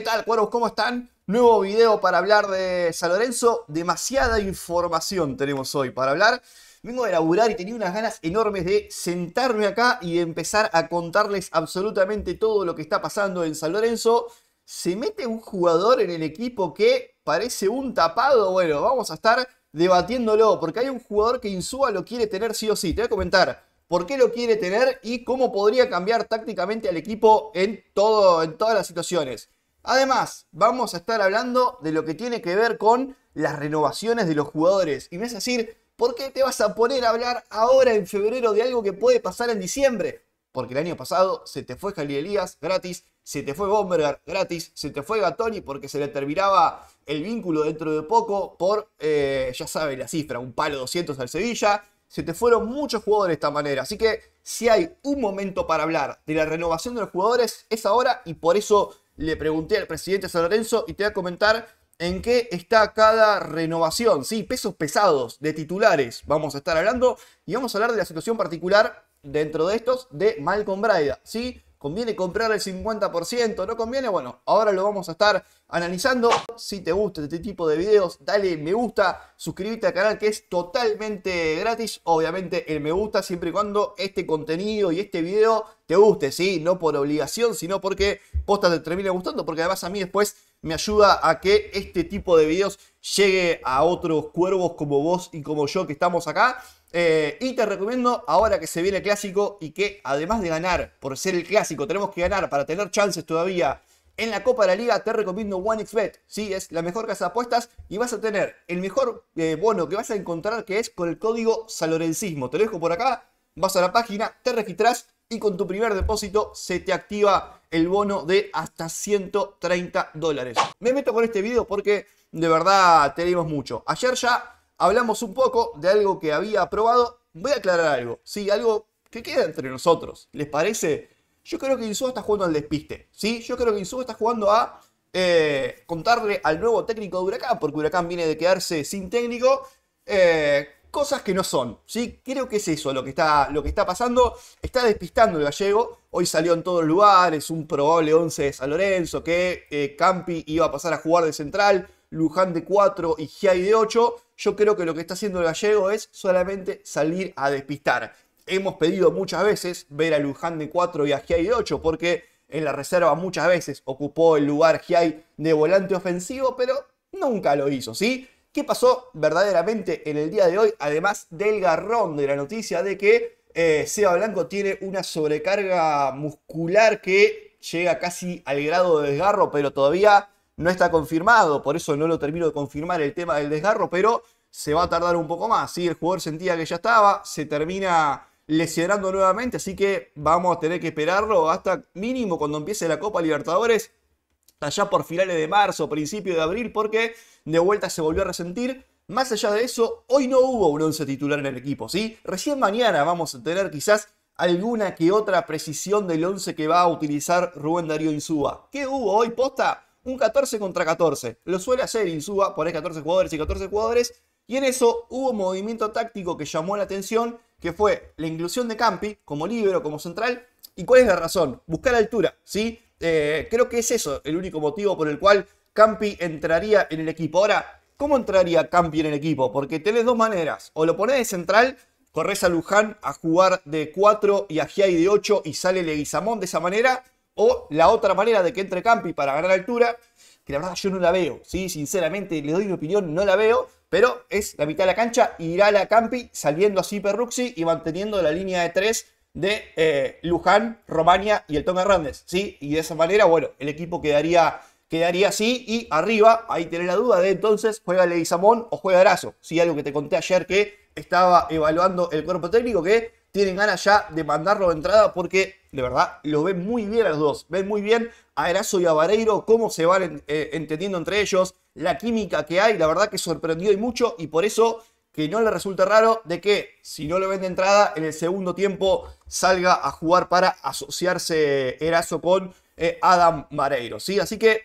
¿Qué tal, cueros? ¿Cómo están? Nuevo video para hablar de San Lorenzo. Demasiada información tenemos hoy para hablar. Vengo de laburar y tenía unas ganas enormes de sentarme acá y empezar a contarles absolutamente todo lo que está pasando en San Lorenzo. Se mete un jugador en el equipo que parece un tapado. Bueno, vamos a estar debatiéndolo porque hay un jugador que Insúa lo quiere tener sí o sí. Te voy a comentar por qué lo quiere tener y cómo podría cambiar tácticamente al equipo en todas las situaciones. Además, vamos a estar hablando de lo que tiene que ver con las renovaciones de los jugadores. Y me vas a decir, ¿por qué te vas a poner a hablar ahora en febrero de algo que puede pasar en diciembre? Porque el año pasado se te fue Jalil Elías gratis, se te fue Bomberger gratis, se te fue Gatoni porque se le terminaba el vínculo dentro de poco por, eh, ya sabes la cifra, un palo 200 al Sevilla. Se te fueron muchos jugadores de esta manera. Así que si hay un momento para hablar de la renovación de los jugadores, es ahora y por eso le pregunté al presidente San Lorenzo y te voy a comentar en qué está cada renovación. Sí, pesos pesados de titulares vamos a estar hablando y vamos a hablar de la situación particular dentro de estos de Malcolm Braida. Sí, ¿Conviene comprar el 50%? ¿No conviene? Bueno, ahora lo vamos a estar analizando. Si te gusta este tipo de videos, dale me gusta, suscríbete al canal que es totalmente gratis. Obviamente el me gusta siempre y cuando este contenido y este video te guste, ¿sí? No por obligación, sino porque posta te termine gustando, porque además a mí después me ayuda a que este tipo de videos llegue a otros cuervos como vos y como yo que estamos acá. Eh, y te recomiendo ahora que se viene el clásico y que además de ganar por ser el clásico, tenemos que ganar para tener chances todavía en la Copa de la Liga te recomiendo OneXBet. Sí, es la mejor casa de apuestas y vas a tener el mejor eh, bono que vas a encontrar que es con el código Salorencismo. Te lo dejo por acá, vas a la página, te registras y con tu primer depósito se te activa el bono de hasta 130 dólares. Me meto con este video porque de verdad tenemos mucho. Ayer ya hablamos un poco de algo que había probado. Voy a aclarar algo, sí, algo que queda entre nosotros. ¿Les parece? Yo creo que Insúa está jugando al despiste, ¿sí? Yo creo que Insúa está jugando a eh, contarle al nuevo técnico de Huracán, porque Huracán viene de quedarse sin técnico. Eh, cosas que no son. ¿sí? Creo que es eso lo que, está, lo que está pasando. Está despistando el gallego. Hoy salió en todos los lugares un probable 11 de San Lorenzo, que eh, Campi iba a pasar a jugar de central, Luján de 4 y Giai de 8. Yo creo que lo que está haciendo el gallego es solamente salir a despistar. Hemos pedido muchas veces ver a Luján de 4 y a Giai de 8 porque en la reserva muchas veces ocupó el lugar Giai de volante ofensivo, pero nunca lo hizo, ¿sí? ¿Qué pasó verdaderamente en el día de hoy? Además del garrón de la noticia de que eh, Seba Blanco tiene una sobrecarga muscular que llega casi al grado de desgarro, pero todavía no está confirmado. Por eso no lo termino de confirmar el tema del desgarro, pero se va a tardar un poco más. Si El jugador sentía que ya estaba, se termina lesionando nuevamente, así que vamos a tener que esperarlo hasta mínimo cuando empiece la Copa Libertadores allá por finales de marzo, principio de abril, porque de vuelta se volvió a resentir. Más allá de eso, hoy no hubo un once titular en el equipo, ¿sí? Recién mañana vamos a tener quizás alguna que otra precisión del once que va a utilizar Rubén Darío Insúa. ¿Qué hubo hoy, posta? Un 14 contra 14. Lo suele hacer Insúa, por 14 jugadores y 14 jugadores. Y en eso hubo un movimiento táctico que llamó la atención, que fue la inclusión de Campi como líbero, como central. ¿Y cuál es la razón? Buscar altura, ¿sí? Eh, creo que es eso el único motivo por el cual Campi entraría en el equipo. Ahora, ¿cómo entraría Campi en el equipo? Porque tenés dos maneras. O lo pones de central, corres a Luján a jugar de 4 y a Giai de 8 y sale Leguizamón de esa manera. O la otra manera de que entre Campi para ganar altura, que la verdad yo no la veo, ¿sí? Sinceramente, le doy mi opinión, no la veo, pero es la mitad de la cancha, irá la Campi saliendo así Perruxi y manteniendo la línea de 3 de eh, Luján, Romania y el Tonga Hernández. ¿sí? Y de esa manera, bueno, el equipo quedaría, quedaría así. Y arriba, ahí tenés la duda de entonces, ¿juega Leguizamón o juega Eraso. Sí, algo que te conté ayer que estaba evaluando el cuerpo técnico, que tienen ganas ya de mandarlo de entrada porque de verdad lo ven muy bien a los dos. Ven muy bien a Erazo y a Vareiro, cómo se van eh, entendiendo entre ellos, la química que hay, la verdad que sorprendió y mucho y por eso que no le resulte raro de que si no lo ven de entrada, en el segundo tiempo salga a jugar para asociarse Erazo con eh, Adam Mareiro. ¿sí? Así que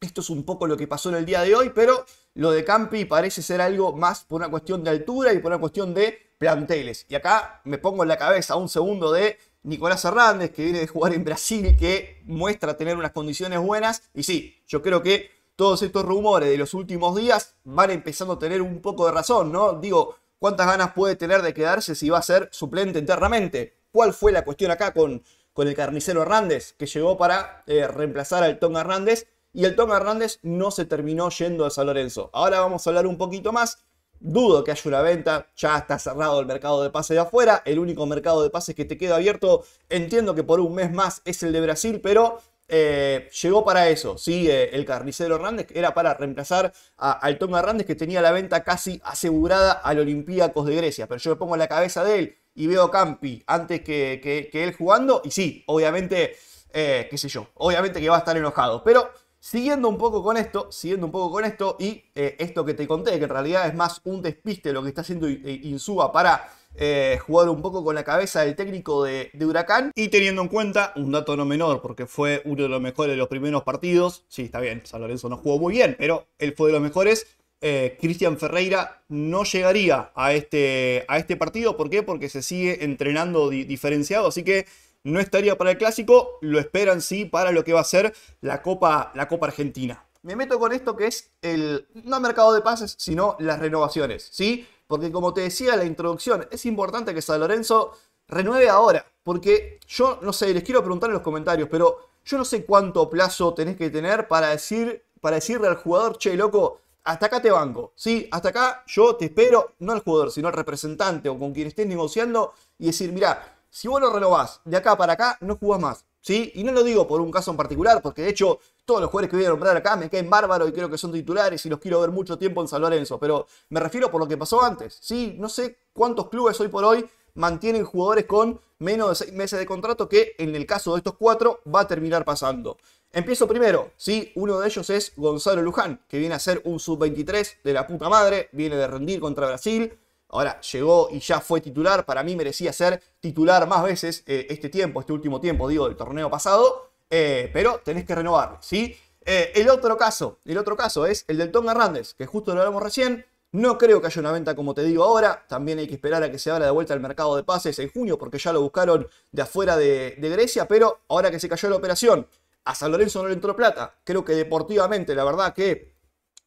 esto es un poco lo que pasó en el día de hoy, pero lo de Campi parece ser algo más por una cuestión de altura y por una cuestión de planteles. Y acá me pongo en la cabeza un segundo de Nicolás Hernández, que viene de jugar en Brasil, que muestra tener unas condiciones buenas. Y sí, yo creo que todos estos rumores de los últimos días van empezando a tener un poco de razón, ¿no? Digo, ¿cuántas ganas puede tener de quedarse si va a ser suplente internamente? ¿Cuál fue la cuestión acá con, con el carnicero Hernández, que llegó para eh, reemplazar al Tom Hernández? Y el Tom Hernández no se terminó yendo a San Lorenzo. Ahora vamos a hablar un poquito más. Dudo que haya una venta, ya está cerrado el mercado de pases de afuera, el único mercado de pases que te queda abierto, entiendo que por un mes más es el de Brasil, pero eh, llegó para eso. Sí, eh, el carnicero Hernández era para reemplazar a Alton Hernández, que tenía la venta casi asegurada al Olympiacos de Grecia. Pero yo me pongo la cabeza de él y veo Campi antes que, que, él jugando. Y sí, obviamente, eh, qué sé yo, obviamente que va a estar enojado. Pero siguiendo un poco con esto, siguiendo un poco con esto y esto que te conté, que en realidad es más un despiste lo que está haciendo Insuba para eh, jugar un poco con la cabeza del técnico de, Huracán y teniendo en cuenta un dato no menor, porque fue uno de los mejores de los primeros partidos, sí, está bien, San Lorenzo no jugó muy bien, pero él fue de los mejores. Eh, Cristian Ferreira no llegaría a este, a este partido, ¿por qué? Porque se sigue entrenando diferenciado, así que no estaría para el clásico, lo esperan sí para lo que va a ser la Copa, la Copa Argentina me meto con esto que es el, no mercado de pases, sino las renovaciones, ¿sí? Porque como te decía en la introducción, es importante que San Lorenzo renueve ahora, porque yo no sé, les quiero preguntar en los comentarios, pero yo no sé cuánto plazo tenés que tener para, decir, para decirle al jugador, che, loco, hasta acá te banco, ¿sí? Hasta acá yo te espero, no al jugador, sino al representante o con quien estés negociando y decir, mira, si vos lo renovás de acá para acá, no jugás más. Y no lo digo por un caso en particular, porque de hecho todos los jugadores que voy a nombrar acá me caen bárbaros y creo que son titulares y los quiero ver mucho tiempo en San Lorenzo, pero me refiero por lo que pasó antes, ¿sí? No sé cuántos clubes hoy por hoy mantienen jugadores con menos de seis meses de contrato que en el caso de estos cuatro va a terminar pasando. Empiezo primero, ¿sí? Uno de ellos es Gonzalo Luján, que viene a ser un sub-23 de la puta madre, viene de rendir contra Brasil, Ahora llegó y ya fue titular. Para mí merecía ser titular más veces eh, este tiempo, este último tiempo, digo, del torneo pasado. Eh, pero tenés que renovar, ¿sí? Eh, el otro caso, el otro caso es el del Tonga Hernández, que justo lo hablamos recién. No creo que haya una venta como te digo ahora. También hay que esperar a que se abra de vuelta el mercado de pases en junio, porque ya lo buscaron de afuera de, de Grecia. Pero ahora que se cayó la operación, a San Lorenzo no le entró plata. Creo que deportivamente, la verdad que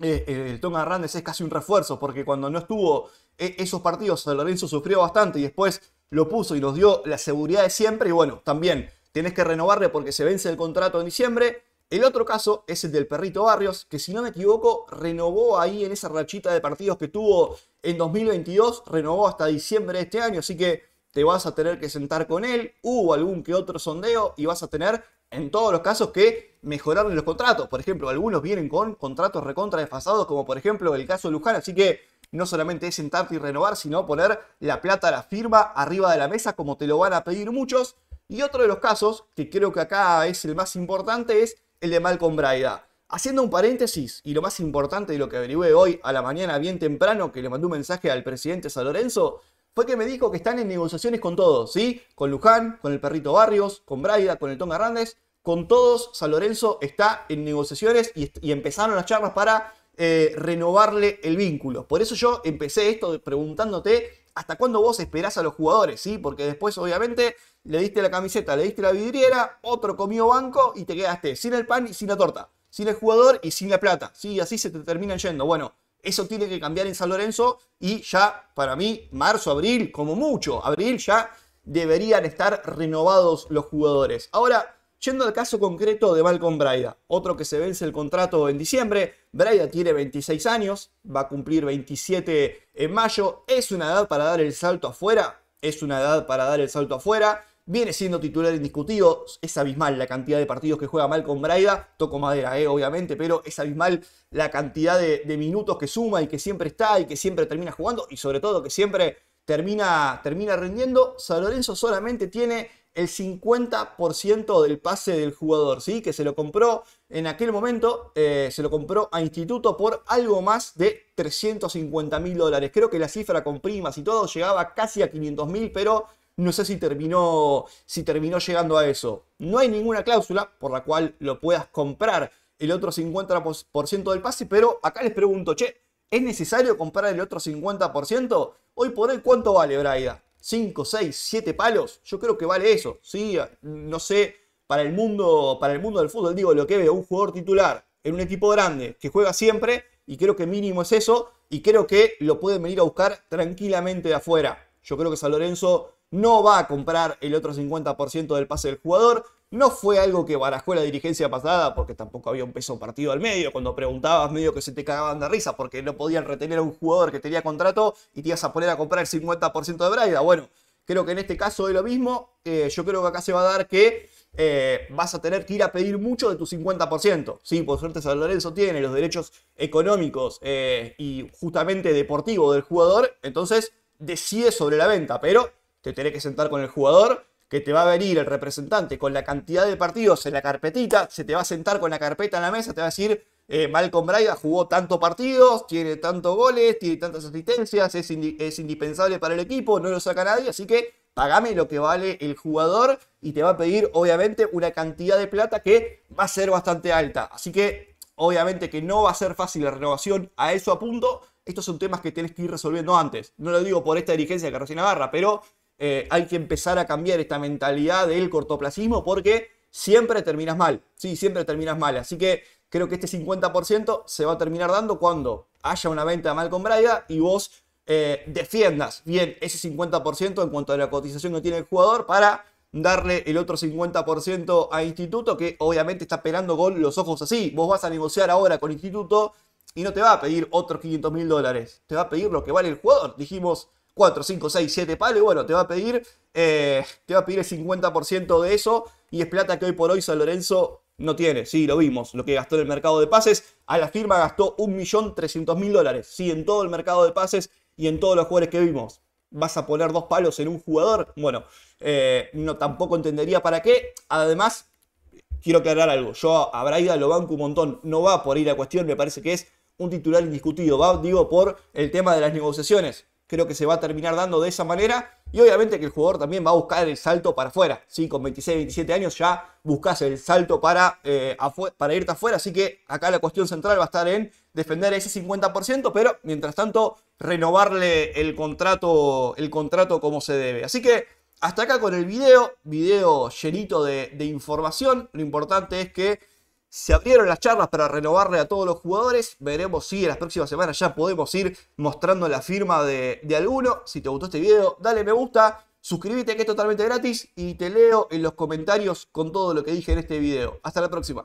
eh, eh, el Tom Hernández es casi un refuerzo, porque cuando no estuvo eh, esos partidos, Lorenzo sufrió bastante y después lo puso y nos dio la seguridad de siempre. Y bueno, también tenés que renovarle porque se vence el contrato en diciembre. El otro caso es el del Perrito Barrios, que si no me equivoco, renovó ahí en esa rachita de partidos que tuvo en 2022, renovó hasta diciembre de este año, así que te vas a tener que sentar con él. Hubo algún que otro sondeo y vas a tener en todos los casos que mejoraron los contratos. Por ejemplo, algunos vienen con contratos recontra desfasados, como por ejemplo el caso de Luján. Así que no solamente es sentarte y renovar, sino poner la plata, la firma arriba de la mesa, como te lo van a pedir muchos. Y otro de los casos, que creo que acá es el más importante, es el de Malcolm Braida. Haciendo un paréntesis, y lo más importante de lo que averigué hoy a la mañana bien temprano, que le mandó un mensaje al presidente San Lorenzo, fue que me dijo que están en negociaciones con todos, ¿sí? Con Luján, con el Perrito Barrios, con Braida, con el Tonga Hernández, con todos San Lorenzo está en negociaciones y, empezaron las charlas para eh, renovarle el vínculo. Por eso yo empecé esto preguntándote hasta cuándo vos esperás a los jugadores, ¿sí? Porque después obviamente le diste la camiseta, le diste la vidriera, otro comió banco y te quedaste sin el pan y sin la torta, sin el jugador y sin la plata, ¿sí? Y así se te terminan yendo. Bueno, eso tiene que cambiar en San Lorenzo y ya para mí, marzo, abril, como mucho, abril ya deberían estar renovados los jugadores. Ahora, yendo al caso concreto de Malcolm Braida, otro que se vence el contrato en diciembre, Braida tiene 26 años, va a cumplir 27 en mayo, es una edad para dar el salto afuera, es una edad para dar el salto afuera viene siendo titular indiscutido. Es abismal la cantidad de partidos que juega mal con Braida. Toco madera, eh, obviamente, pero es abismal la cantidad de, minutos que suma y que siempre está y que siempre termina jugando y sobre todo que siempre termina, termina rindiendo. San Lorenzo solamente tiene el 50% del pase del jugador, ¿sí? Que se lo compró en aquel momento, eh, se lo compró a Instituto por algo más de 350 mil dólares. Creo que la cifra con primas y todo llegaba casi a 500 mil, pero no sé si terminó, si terminó llegando a eso. No hay ninguna cláusula por la cual lo puedas comprar el otro 50% del pase, pero acá les pregunto, che, ¿es necesario comprar el otro 50%? Hoy por hoy, ¿cuánto vale Braida? ¿5, 6, 7 palos? Yo creo que vale eso, ¿sí? No sé, para el mundo, para el mundo del fútbol, digo, lo que veo, un jugador titular en un equipo grande que juega siempre, y creo que mínimo es eso, y creo que lo pueden venir a buscar tranquilamente de afuera. Yo creo que San Lorenzo no va a comprar el otro 50% del pase del jugador. No fue algo que barajó la dirigencia pasada, porque tampoco había un peso partido al medio. Cuando preguntabas, medio que se te cagaban de risa, porque no podían retener a un jugador que tenía contrato y te ibas a poner a comprar el 50% de Braida. Bueno, creo que en este caso es lo mismo. Eh, yo creo que acá se va a dar que eh, vas a tener que ir a pedir mucho de tu 50%. Sí, por suerte San Lorenzo tiene los derechos económicos eh, y justamente deportivos del jugador, entonces decide sobre la venta, pero te tenés que sentar con el jugador, que te va a venir el representante con la cantidad de partidos en la carpetita, se te va a sentar con la carpeta en la mesa, te va a decir, eh, Malcolm Braida jugó tantos partidos, tiene tantos goles, tiene tantas asistencias, es, indispensable para el equipo, no lo saca nadie, así que pagame lo que vale el jugador y te va a pedir obviamente una cantidad de plata que va a ser bastante alta. Así que obviamente que no va a ser fácil la renovación, a eso a punto, Estos son temas que tienes que ir resolviendo antes. No lo digo por esta dirigencia que recién agarra, pero eh, hay que empezar a cambiar esta mentalidad del cortoplacismo porque siempre terminas mal. Sí, siempre terminas mal. Así que creo que este 50% se va a terminar dando cuando haya una venta mal con Braida y vos eh, defiendas bien ese 50% en cuanto a la cotización que tiene el jugador para darle el otro 50% a Instituto, que obviamente está pelando con los ojos así. Vos vas a negociar ahora con Instituto y no te va a pedir otros 500 mil dólares, te va a pedir lo que vale el jugador. Dijimos 4, 5, 6, 7 palos, y bueno, te va a pedir, eh, te va a pedir el 50% de eso, y es plata que hoy por hoy San Lorenzo no tiene, sí, lo vimos, lo que gastó en el mercado de pases, a la firma gastó 1.300.000 dólares, sí, en todo el mercado de pases y en todos los jugadores que vimos. ¿Vas a poner dos palos en un jugador? Bueno, eh, no, tampoco entendería para qué. Además, quiero aclarar algo, yo a Braida lo banco un montón, no va por ir a cuestión, me parece que es un titular indiscutido, va, digo, por el tema de las negociaciones. Creo que se va a terminar dando de esa manera. Y obviamente que el jugador también va a buscar el salto para afuera. ¿sí? Con 26, 27 años ya buscas el salto para, eh, para irte afuera. Así que acá la cuestión central va a estar en defender ese 50%, pero mientras tanto renovarle el contrato, el contrato como se debe. Así que hasta acá con el video. Video llenito de información. Lo importante es que se abrieron las charlas para renovarle a todos los jugadores. Veremos si en las próximas semanas ya podemos ir mostrando la firma de, alguno. Si te gustó este video, dale me gusta. Suscríbete que es totalmente gratis y te leo en los comentarios con todo lo que dije en este video. Hasta la próxima.